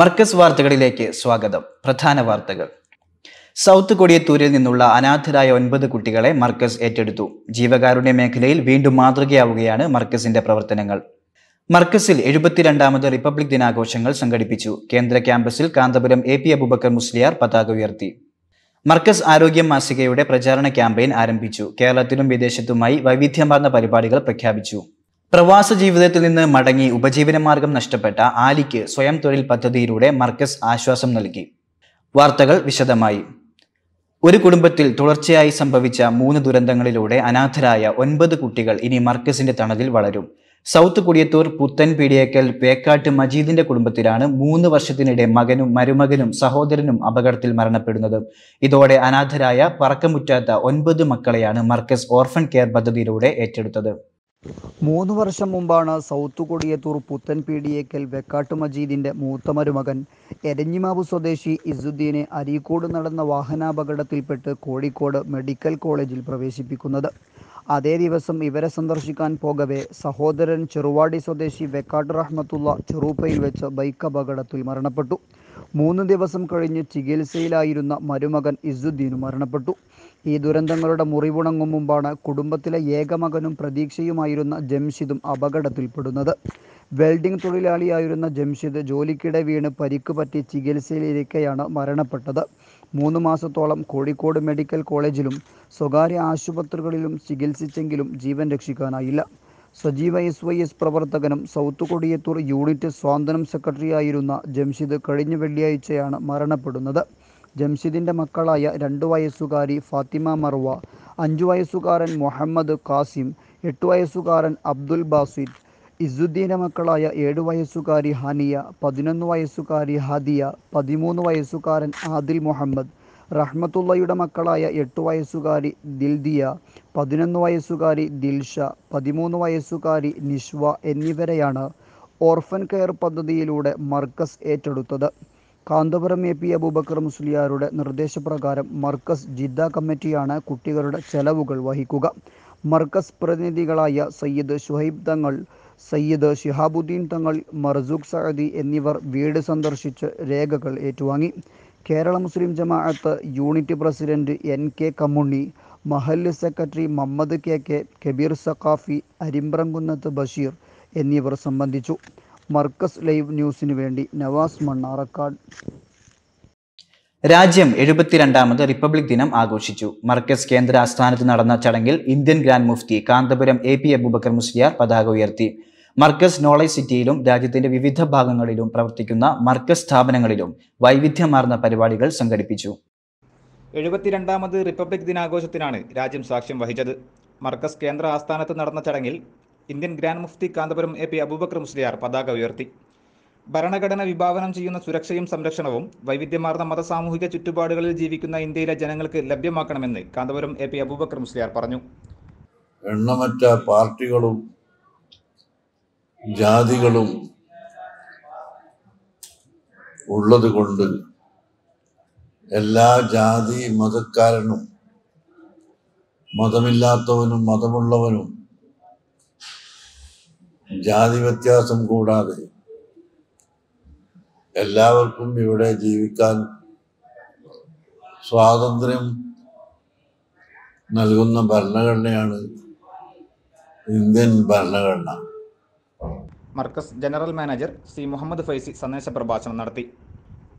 മർക്കസ് വാർത്തകളിലേക്ക് സ്വാഗതം പ്രധാന വാർത്തകൾ സൗത്ത് കൊടിയത്തൂരിൽ നിന്നുള്ള അനാഥരായ ഒൻപത് കുട്ടികളെ മർക്കസ് ഏറ്റെടുത്തു ജീവകാരുണ്യ മേഖലയിൽ വീണ്ടും മാതൃകയാവുകയാണ് മർക്കസിന്റെ പ്രവർത്തനങ്ങൾ മർക്കസിൽ എഴുപത്തിരണ്ടാമത് റിപ്പബ്ലിക് ദിനാഘോഷങ്ങൾ സംഘടിപ്പിച്ചു കേന്ദ്ര ക്യാമ്പസിൽ കാന്തപുരം എ പി അബുബക്കർ മുസ്ലിയാർ പതാക ഉയർത്തി മർക്കസ് ആരോഗ്യം മാസികയുടെ പ്രചാരണ ക്യാമ്പയിൻ ആരംഭിച്ചു കേരളത്തിലും വിദേശത്തുമായി വൈവിധ്യമാർന്ന പരിപാടികൾ പ്രഖ്യാപിച്ചു പ്രവാസ ജീവിതത്തിൽ നിന്ന് മടങ്ങി ഉപജീവനമാർഗം നഷ്ടപ്പെട്ട ആലിക്ക് സ്വയം തൊഴിൽ പദ്ധതിയിലൂടെ മർക്കസ് ആശ്വാസം നൽകി വാർത്തകൾ വിശദമായി ഒരു കുടുംബത്തിൽ തുടർച്ചയായി സംഭവിച്ച മൂന്ന് ദുരന്തങ്ങളിലൂടെ അനാഥരായ ഒൻപത് കുട്ടികൾ ഇനി മർക്കസിന്റെ തണലിൽ വളരും സൗത്ത് കുടിയത്തൂർ പുത്തൻ പീടിയേക്കൽ പേക്കാട്ട് മജീദിന്റെ കുടുംബത്തിലാണ് മൂന്ന് വർഷത്തിനിടെ മകനും മരുമകനും സഹോദരനും അപകടത്തിൽ മരണപ്പെടുന്നത് ഇതോടെ അനാഥരായ പറക്കമുറ്റാത്ത ഒൻപത് മക്കളെയാണ് മർക്കസ് ഓർഫൻ കെയർ പദ്ധതിയിലൂടെ ഏറ്റെടുത്തത് മൂന്ന് വർഷം മുമ്പാണ് സൗത്ത് കൊടിയത്തൂർ പുത്തൻ പീടിയേക്കൽ വെക്കാട്ട് മജീദിന്റെ മൂത്ത മരുമകൻ എരഞ്ഞിമാവ് സ്വദേശി ഇസുദ്ദീനെ അരീക്കോട് നടന്ന വാഹനാപകടത്തിൽപ്പെട്ട് കോഴിക്കോട് മെഡിക്കൽ കോളേജിൽ പ്രവേശിപ്പിക്കുന്നത് അതേ ദിവസം ഇവരെ സന്ദർശിക്കാൻ പോകവേ സഹോദരൻ ചെറുവാടി സ്വദേശി വെക്കാട്ട് റഹ്മത്തുള്ള ചെറുപ്പയിൽ വെച്ച് ബൈക്ക് അപകടത്തിൽ മരണപ്പെട്ടു മൂന്ന് ദിവസം കഴിഞ്ഞ് ചികിത്സയിലായിരുന്ന മരുമകൻ ഇസുദ്ദീനും മരണപ്പെട്ടു ഈ ദുരന്തങ്ങളുടെ മുറിവുണങ്ങും മുമ്പാണ് കുടുംബത്തിലെ ഏകമകനും പ്രതീക്ഷയുമായിരുന്ന ജംഷിദും അപകടത്തിൽപ്പെടുന്നത് വെൽഡിംഗ് തൊഴിലാളിയായിരുന്ന ജംഷിദ് ജോലിക്കിടെ വീണ് പരിക്ക് പറ്റി ചികിത്സയിലിരിക്കെയാണ് മരണപ്പെട്ടത് മൂന്ന് മാസത്തോളം കോഴിക്കോട് മെഡിക്കൽ കോളേജിലും സ്വകാര്യ ആശുപത്രികളിലും ചികിത്സിച്ചെങ്കിലും ജീവൻ രക്ഷിക്കാനായില്ല സജീവ എസ് വൈ എസ് പ്രവർത്തകനും സൗത്ത് കൊടിയത്തൂർ യൂണിറ്റ് സ്വാന്തനം സെക്രട്ടറിയായിരുന്ന ജംഷിദ് കഴിഞ്ഞ വെള്ളിയാഴ്ചയാണ് മരണപ്പെടുന്നത് ജംഷിദിൻ്റെ മക്കളായ രണ്ടു വയസ്സുകാരി ഫാത്തിമ മർവ അഞ്ചു വയസ്സുകാരൻ മുഹമ്മദ് കാസിം എട്ടു വയസ്സുകാരൻ അബ്ദുൽ ബാസിദ് ഇസുദ്ദീൻ്റെ മക്കളായ ഏഴു വയസ്സുകാരി ഹനിയ പതിനൊന്ന് വയസ്സുകാരി ഹദിയ പതിമൂന്ന് വയസ്സുകാരൻ ആദിൽ മുഹമ്മദ് റഹ്മത്തുള്ളയുടെ മക്കളായ എട്ടു വയസ്സുകാരി ദിൽദിയ പതിനൊന്ന് വയസ്സുകാരി ദിൽഷ പതിമൂന്ന് വയസ്സുകാരി നിഷ്വ എന്നിവരെയാണ് ഓർഫൻ കെയർ പദ്ധതിയിലൂടെ മർക്കസ് ഏറ്റെടുത്തത് കാന്തപുരം എ പി അബൂബക്കർ മുസ്ലിയാരുടെ നിർദ്ദേശപ്രകാരം മർക്കസ് ജിദ്ദ കമ്മിറ്റിയാണ് കുട്ടികളുടെ ചെലവുകൾ വഹിക്കുക മർക്കസ് പ്രതിനിധികളായ സയ്യിദ് ഷുഹൈബ് തങ്ങൾ സയ്യിദ് ഷിഹാബുദ്ദീൻ തങ്ങൾ മർസൂഖ് സഅദി എന്നിവർ വീട് സന്ദർശിച്ച് രേഖകൾ ഏറ്റുവാങ്ങി Kerala Muslim Jamaath unit president N K Kammunni മഹല്ല് secretary Muhammad K K Kabeer Saqafi Arimbramkunnath Basheer എന്നിവർ സംബന്ധിച്ചു മർക്കസ് ലൈവ് ന്യൂസിനു വേണ്ടി നവാസ് മണ്ണാറക്കാട് രാജ്യം എഴുപത്തിരണ്ടാമത് റിപ്പബ്ലിക് ദിനം ആഘോഷിച്ചു മർക്കസ് കേന്ദ്ര ആസ്ഥാനത്ത് നടന്ന ചടങ്ങിൽ ഇന്ത്യൻ ഗ്രാൻഡ് മുഫ്തി കാന്തപുരം എ പി അബൂബക്കർ മുസ്ലിയാർ പതാക ഉയർത്തി മർക്കസ് നോളജ് സിറ്റിയിലും രാജ്യത്തിന്റെ വിവിധ ഭാഗങ്ങളിലും പ്രവർത്തിക്കുന്ന മർക്കസ് സ്ഥാപനങ്ങളിലും വൈവിധ്യമാർന്ന പരിപാടികൾ സംഘടിപ്പിച്ചു എഴുപത്തിരണ്ടാമത് റിപ്പബ്ലിക് ദിനാഘോഷത്തിനാണ് രാജ്യം സാക്ഷ്യം വഹിച്ചത് മർക്കസ് കേന്ദ്ര ആസ്ഥാനത്ത് നടന്ന ചടങ്ങിൽ ഇന്ത്യൻ ഗ്രാൻഡ് മുഫ്തി കാന്തപുരം എ പി അബൂബക്കർ മുസ്ലിയാർ പതാക ഉയർത്തി ഭരണഘടന വിഭാവനം ചെയ്യുന്ന സുരക്ഷയും സംരക്ഷണവും വൈവിധ്യമാർന്ന മതസാമൂഹിക ചുറ്റുപാടുകളിൽ ജീവിക്കുന്ന ഇന്ത്യയിലെ ജനങ്ങൾക്ക് ലഭ്യമാക്കണമെന്ന് കാന്തപുരം എ പി അബൂബക്കർ മുസ്ലിയാർ പറഞ്ഞു എണ്ണമറ്റ പാർട്ടികളും ജാതികളും ഉള്ളതുകൊണ്ട് എല്ലാ ജാതി മതക്കാരനും മതമില്ലാത്തവനും മതമുള്ളവനും ജാതി വ്യത്യാസം കൂടാതെ എല്ലാവർക്കും ഇവിടെ ജീവിക്കാൻ സ്വാതന്ത്ര്യം നൽകുന്ന ഭരണഘടനയാണ് ഇന്ത്യൻ ഭരണഘടന Markaz general manager C Muhammad Faizi സന്ദേശ പ്രഭാഷണം നടത്തി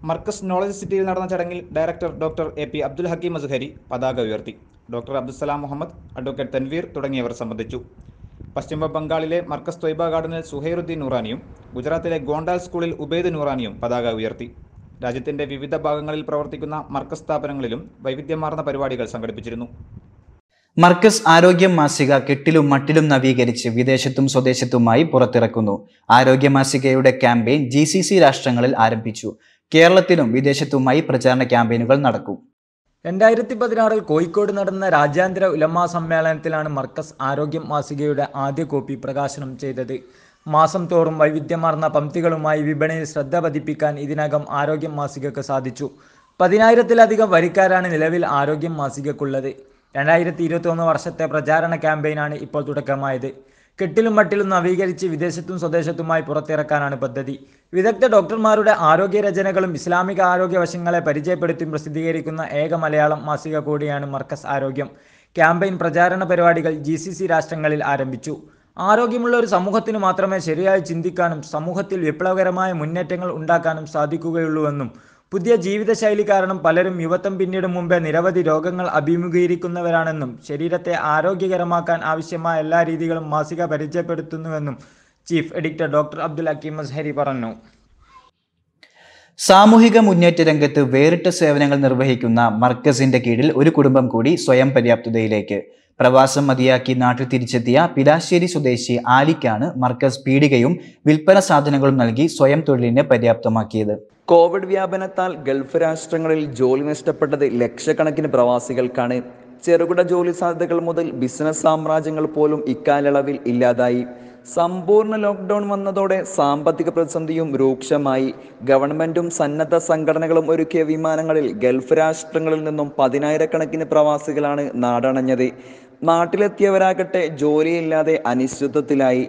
മർക്കസ് നോളജ് സിറ്റിയിൽ നടന്ന ചടങ്ങിൽ director doctor A P Abdul Hakeem Azhari പതാക ഉയർത്തി ഡോക്ടർ അബ്ദുസലാം മുഹമ്മദ് അഡ്വക്കേറ്റ് തൻവീർ തുടങ്ങിയവർ സംബന്ധിച്ചു പശ്ചിമ ബംഗാളിലെ മർക്കസ് ത്വയ്ബ ഗാർഡനിൽ സുഹൈറുദ്ദീൻ നൂറാനിയും ഗുജറാത്തിലെ ഗോണ്ടാൽ സ്കൂളിൽ ഉബൈദ് നൂറാനിയും പതാക ഉയർത്തി രാജ്യത്തിന്റെ വിവിധ ഭാഗങ്ങളിൽ പ്രവർത്തിക്കുന്ന മർക്കസ് സ്ഥാപനങ്ങളിലും വൈവിധ്യമാർന്ന പരിപാടികൾ സംഘടിപ്പിച്ചിരുന്നു മർക്കസ് ആരോഗ്യ മാസിക കെട്ടിലും മട്ടിലും നവീകരിച്ച് വിദേശത്തും സ്വദേശത്തുമായി പുറത്തിറക്കുന്നു ആരോഗ്യ മാസികയുടെ ക്യാമ്പയിൻ ജി രാഷ്ട്രങ്ങളിൽ ആരംഭിച്ചു കേരളത്തിലും വിദേശത്തുമായി പ്രചാരണ ക്യാമ്പയിനുകൾ നടക്കും രണ്ടായിരത്തി പതിനാറിൽ കോഴിക്കോട് നടന്ന രാജ്യാന്തര ഉലമാ സമ്മേളനത്തിലാണ് മർക്കസ് ആരോഗ്യം മാസികയുടെ ആദ്യ കോപ്പി പ്രകാശനം ചെയ്തത് മാസം തോറും വൈവിധ്യമാർന്ന പംക്തികളുമായി വിപണിയിൽ ശ്രദ്ധ പതിപ്പിക്കാൻ ഇതിനകം ആരോഗ്യം മാസികക്ക് സാധിച്ചു പതിനായിരത്തിലധികം വരിക്കാരാണ് നിലവിൽ ആരോഗ്യം മാസികക്കുള്ളത് രണ്ടായിരത്തി ഒന്ന് വർഷത്തെ പ്രചാരണ ക്യാമ്പയിനാണ് ഇപ്പോൾ തുടക്കമായത് കെട്ടിലും മട്ടിലും നവീകരിച്ച് വിദേശത്തും സ്വദേശത്തുമായി പുറത്തിറക്കാനാണ് പദ്ധതി വിദഗ്ധ ഡോക്ടർമാരുടെ ആരോഗ്യ രചനകളും ഇസ്ലാമിക ആരോഗ്യ വശങ്ങളെ പരിചയപ്പെടുത്തി പ്രസിദ്ധീകരിക്കുന്ന ഏക മലയാളം മാസിക കൂടിയാണ് മർക്കസ് ആരോഗ്യം ക്യാമ്പയിൻ പ്രചാരണ പരിപാടികൾ ജി രാഷ്ട്രങ്ങളിൽ ആരംഭിച്ചു ആരോഗ്യമുള്ള ഒരു സമൂഹത്തിന് മാത്രമേ ശരിയായി ചിന്തിക്കാനും സമൂഹത്തിൽ വിപ്ലവകരമായ മുന്നേറ്റങ്ങൾ ഉണ്ടാക്കാനും സാധിക്കുകയുള്ളൂവെന്നും പുതിയ ജീവിതശൈലി കാരണം പലരും യുവത്വം പിന്നീട് മുമ്പേ നിരവധി രോഗങ്ങൾ അഭിമുഖീകരിക്കുന്നവരാണെന്നും ശരീരത്തെ ആരോഗ്യകരമാക്കാൻ ആവശ്യമായ എല്ലാ രീതികളും മാസിക പരിചയപ്പെടുത്തുന്നുവെന്നും chief editor doctor Abdul Hakeem Azhari പറഞ്ഞു സാമൂഹിക മുന്നേറ്റ രംഗത്ത് വേറിട്ട സേവനങ്ങൾ നിർവഹിക്കുന്ന മർക്കസിന്റെ കീഴിൽ ഒരു കുടുംബം കൂടി സ്വയം പര്യാപ്തതയിലേക്ക് പ്രവാസം മതിയാക്കി നാട്ടിൽ തിരിച്ചെത്തിയ പിലാശ്ശേരി സ്വദേശി ആലിക്കാണ് മർക്കസ് പീഡികയും വിൽപ്പന സാധനങ്ങളും നൽകി സ്വയം തൊഴിലിനെ പര്യാപ്തമാക്കിയത് കോവിഡ് വ്യാപനത്താൽ ഗൾഫ് രാഷ്ട്രങ്ങളിൽ ജോലി നഷ്ടപ്പെട്ടത് ലക്ഷക്കണക്കിന് പ്രവാസികൾക്കാണ് ചെറുകിട ജോലി സാധ്യതകൾ മുതൽ ബിസിനസ് സാമ്രാജ്യങ്ങൾ പോലും ഇക്കാലയളവിൽ ഇല്ലാതായി സമ്പൂർണ്ണ ലോക്ക്ഡൗൺ വന്നതോടെ സാമ്പത്തിക പ്രതിസന്ധിയും രൂക്ഷമായി ഗവൺമെന്റും സന്നദ്ധ സംഘടനകളും ഒരുക്കിയ വിമാനങ്ങളിൽ ഗൾഫ് രാഷ്ട്രങ്ങളിൽ നിന്നും പതിനായിരക്കണക്കിന് പ്രവാസികളാണ് നാടണഞ്ഞത് നാട്ടിലെത്തിയവരാകട്ടെ ജോലിയില്ലാതെ അനിശ്ചിതത്വത്തിലായി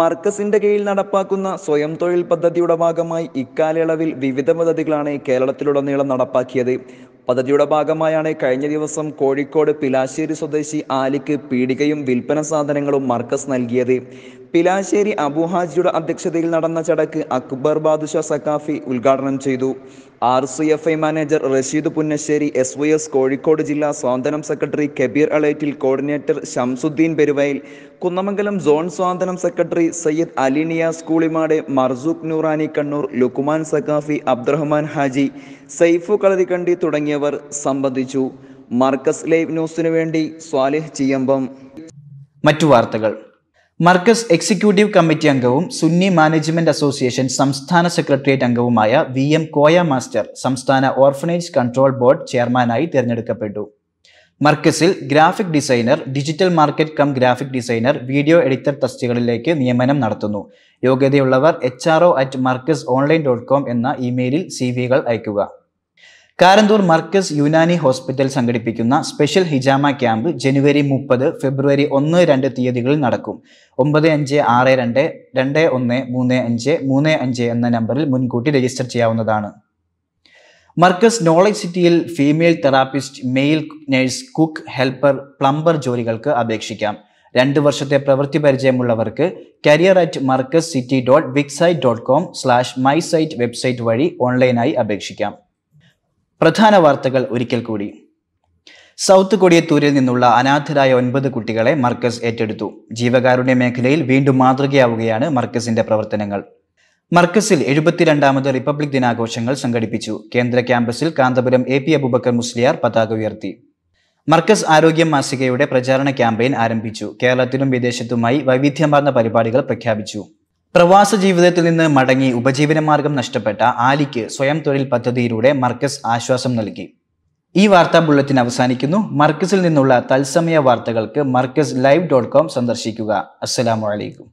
മർക്കസിന്റെ കീഴിൽ നടപ്പാക്കുന്ന സ്വയം തൊഴിൽ പദ്ധതിയുടെ ഭാഗമായി ഇക്കാലയളവിൽ വിവിധ പദ്ധതികളാണ് കേരളത്തിലുടനീളം നടപ്പാക്കിയത് പദ്ധതിയുടെ ഭാഗമായാണ് കഴിഞ്ഞ ദിവസം കോഴിക്കോട് പിലാശ്ശേരി സ്വദേശി ആലിക്ക് പീടികയും വിൽപ്പന സാധനങ്ങളും മർക്കസ് നൽകിയത് പിലാശ്ശേരി അബുഹാജിയുടെ അധ്യക്ഷതയിൽ നടന്ന ചടക്ക് അക്ബർ ബാദുഷ സഖാഫി ഉദ്ഘാടനം ചെയ്തു R C F I manager Rasheed Punnassery S Y S Kozhikode ജില്ലാ സ്വാതന്ത്ര്യം secretary Kabeer Alettil coordinator Shamsuddin Peruvayil Kunnamangalam zone സ്വാതന്ത്ര്യം സെക്രട്ടറി സയ്യിദ് അലിനിയ സ്കൂളിമാടെ മർസൂഖ് നൂറാനി കണ്ണൂർ ലുക്കുമാൻ സഖാഫി അബ്ദുറഹ്മാൻ ഹാജി സൈഫു കളരിക്കണ്ടി തുടങ്ങിയവർ സംബന്ധിച്ചു മർക്കസ് ലൈവ് ന്യൂസിനു വേണ്ടി സ്വാലിഹ് ചിയമ്പം മറ്റു വാർത്തകൾ മർക്കസ് എക്സിക്യൂട്ടീവ് കമ്മിറ്റി അംഗവും സുന്നി മാനേജ്മെന്റ് അസോസിയേഷൻ സംസ്ഥാന സെക്രട്ടേറിയറ്റ് അംഗവുമായ വി എം കോയ മാസ്റ്റർ സംസ്ഥാന ഓർഫനേജ് കൺട്രോൾ ബോർഡ് ചെയർമാനായി തിരഞ്ഞെടുക്കപ്പെട്ടു മർക്കസിൽ graphic designer digital market cum graphic designer video editor തസ്തികകളിലേക്ക് നിയമനം നടത്തുന്നു യോഗ്യതയുള്ളവർ H R O at Markaz online dot com എന്ന ഇമെയിലിൽ സി വികൾ അയയ്ക്കുക കാരന്തൂർ മർക്കസ് യുനാനി ഹോസ്പിറ്റൽ സംഘടിപ്പിക്കുന്ന സ്പെഷ്യൽ ഹിജാമ ക്യാമ്പ് ജനുവരി മുപ്പത് ഫെബ്രുവരി ഒന്ന് രണ്ട് തീയതികളിൽ നടക്കും ഒമ്പത് അഞ്ച് ആറ് രണ്ട് രണ്ട് ഒന്ന് മൂന്ന് അഞ്ച് മൂന്ന് അഞ്ച് എന്ന നമ്പറിൽ മുൻകൂട്ടി രജിസ്റ്റർ ചെയ്യാവുന്നതാണ് മർക്കസ് നോളജ് സിറ്റിയിൽ female therapist male nurse cook helper plumber ജോലികൾക്ക് അപേക്ഷിക്കാം രണ്ട് വർഷത്തെ പ്രവൃത്തി പരിചയമുള്ളവർക്ക് career at Markaz city dot wixsite dot com slash my site website വഴി ഓൺലൈനായി അപേക്ഷിക്കാം പ്രധാന വാർത്തകൾ ഒരിക്കൽ കൂടി സൗത്ത് കൊടിയത്തൂരിൽ നിന്നുള്ള അനാഥരായ ഒൻപത് കുട്ടികളെ മർക്കസ് ഏറ്റെടുത്തു ജീവകാരുണ്യ മേഖലയിൽ വീണ്ടും മാതൃകയാവുകയാണ് മർക്കസിന്റെ പ്രവർത്തനങ്ങൾ മർക്കസിൽ എഴുപത്തിരണ്ടാമത് റിപ്പബ്ലിക് ദിനാഘോഷങ്ങൾ സംഘടിപ്പിച്ചു കേന്ദ്ര ക്യാമ്പസിൽ കാന്തപുരം എ പി അബുബക്കർ മുസ്ലിയാർ പതാക ഉയർത്തി മർക്കസ് ആരോഗ്യം മാസികയുടെ പ്രചാരണ ക്യാമ്പയിൻ ആരംഭിച്ചു കേരളത്തിലും വിദേശത്തുമായി വൈവിധ്യമാർന്ന പരിപാടികൾ പ്രഖ്യാപിച്ചു പ്രവാസ ജീവിതത്തിൽ നിന്ന് മടങ്ങി ഉപജീവനമാർഗം നഷ്ടപ്പെട്ട ആലിക്ക് സ്വയം തൊഴിൽ പദ്ധതിയിലൂടെ മർക്കസ് ആശ്വാസം നൽകി ഈ വാർത്താ ബുള്ളറ്റിൻ അവസാനിക്കുന്നു മർക്കസിൽ നിന്നുള്ള തത്സമയ വാർത്തകൾക്ക് മർക്കസ് ലൈവ് ഡോട്ട് കോം സന്ദർശിക്കുക വലൈക്കും